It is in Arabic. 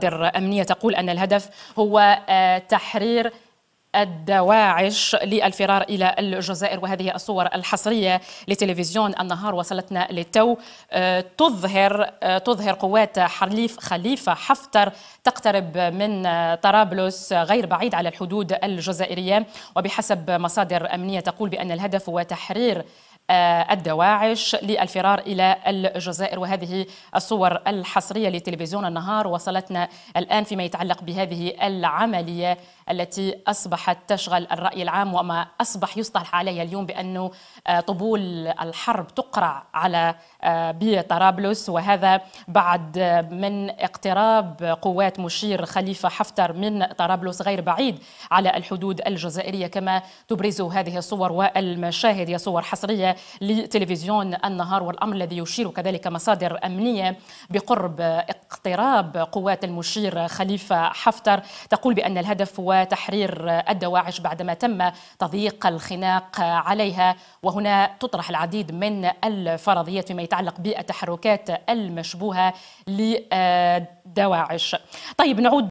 مصادر أمنية تقول أن الهدف هو آه، تحرير الدواعش للفرار إلى الجزائر وهذه الصور الحصرية لتلفزيون النهار وصلتنا للتو آه، تظهر آه، تظهر قوات حليف خليفة حفتر تقترب من طرابلس غير بعيد على الحدود الجزائرية وبحسب مصادر أمنية تقول بأن الهدف هو تحرير آه، الدواعش للفرار إلى الجزائر وهذه الصور الحصرية لتلفزيون النهار وصلتنا الآن فيما يتعلق بهذه العملية التي أصبحت تشغل الرأي العام وما أصبح يصطلح عليها اليوم بأنه آه، طبول الحرب تقرع على آه، بطرابلس وهذا بعد من اقتراب قوات مشير خليفة حفتر من طرابلس غير بعيد على الحدود الجزائرية كما تبرز هذه الصور والمشاهد هي صور حصرية لتلفزيون النهار والأمر الذي يشير كذلك مصادر أمنية بقرب اقتراب قوات المشير خليفة حفتر تقول بأن الهدف هو تحرير الدواعش بعدما تم تضييق الخناق عليها وهنا تطرح العديد من الفرضيات فيما يتعلق بالتحركات المشبوهة لدواعش طيب نعود